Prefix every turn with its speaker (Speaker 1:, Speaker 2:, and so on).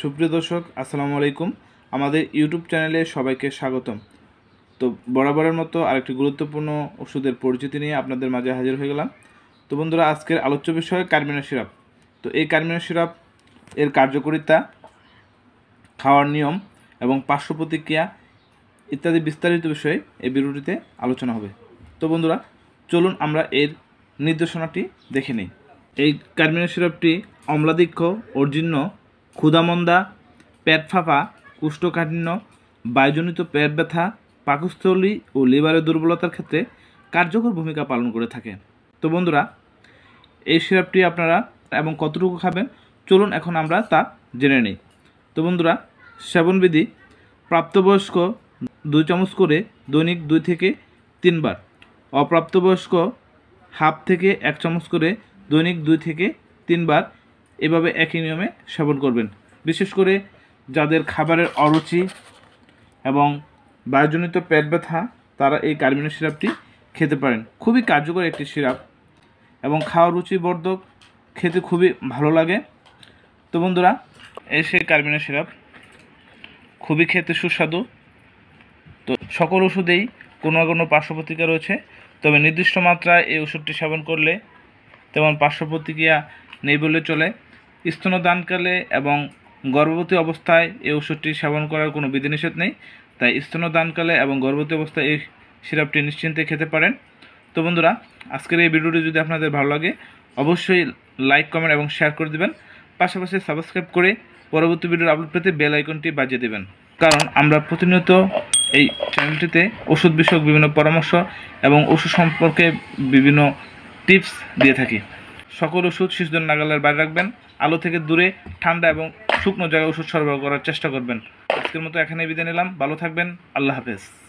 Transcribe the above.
Speaker 1: সুপ্রিয় দর্শক আসসালামু আলাইকুম আমাদের ইউটিউব চ্যানেলে সবাইকে স্বাগতম তো বরাবরের মতো আরেকটি গুরুত্বপূর্ণ ওষুধের পরিচিতি নিয়ে আপনাদের মাঝে হাজির হয়ে গেলাম তো বন্ধুরা আজকের আলোচ্য বিষয় কার্মিনা সিরাপ তো এই কার্মিনা সিরাপ এর কার্যকারিতা খাওয়ার নিয়ম এবং পার্শ্ব প্রতিক্রিয়া ইত্যাদি বিস্তারিত বিষয়ে এই বিরতিতে আলোচনা হবে তো বন্ধুরা চলুন আমরা এর নির্দেশনাটি দেখে নিই এই কার্মিনা সিরাপটি অম্লাদিক্ষ অর্জিন্য ক্ষুধামন্দা পেট ফাঁপা কুষ্ঠকাঠিন্য বায়ুজনিত পেট ব্যথা পাকস্থলী ও লিভারের দুর্বলতার ক্ষেত্রে কার্যকর ভূমিকা পালন করে থাকে তো বন্ধুরা এই সিরাপটি আপনারা এবং কতটুকু খাবেন চলুন এখন আমরা তা জেনে নিই তো বন্ধুরা সেবনবিধি প্রাপ্তবয়স্ক দুই চামচ করে দৈনিক দুই থেকে তিনবার অপ্রাপ্তবয়স্ক হাফ থেকে এক চামচ করে দৈনিক দুই থেকে তিনবার এভাবে একই নিয়মে সেবন করবেন বিশেষ করে যাদের খাবারের অরুচি এবং বায়ুজনিত পেট ব্যথা তারা এই কার্বিনো সিরাপটি খেতে পারেন খুবই কার্যকর একটি সিরাপ এবং খাওয়া রুচিবর্ধক খেতে খুবই ভালো লাগে তো বন্ধুরা এই সেই কার্বিনো সিরাপ খুবই খেতে সুস্বাদু তো সকল ওষুধেই কোনো না কোনো পার্শ্বপ্রতিক্রিয়া রয়েছে তবে নির্দিষ্ট মাত্রায় এই ওষুধটি সেবন করলে তেমন পার্শ্বপ্রতিক্রিয়া নেই বলে চলে স্তনদানকালে এবং গর্ভবতী অবস্থায় এই ওষুধটি সেবন করার কোনো বিধিনিষেধ নেই তাই স্তনদানকালে এবং গর্ভবতী অবস্থায় এই সিরাপটি নিশ্চিন্তে খেতে পারেন তো বন্ধুরা আজকের এই ভিডিওটি যদি আপনাদের ভালো লাগে অবশ্যই লাইক কমেন্ট এবং শেয়ার করে দেবেন পাশাপাশি সাবস্ক্রাইব করে পরবর্তী ভিডিওর আপলোড পেতে বেল আইকনটি বাজিয়ে দেবেন কারণ আমরা প্রতিনিয়ত এই চ্যানেলটিতে ওষুধ বিষয়ক বিভিন্ন পরামর্শ এবং ওষুধ সম্পর্কে বিভিন্ন টিপস দিয়ে থাকি সকল ওষুধ শিশুদের নাগালের বাইরে রাখবেন আলো থেকে দূরে ঠান্ডা এবং শুকনো জায়গায় ওষুধ সরবরাহ করার চেষ্টা করবেন আজকের মতো এখানে বিদায় নিলাম ভালো থাকবেন আল্লাহ হাফেজ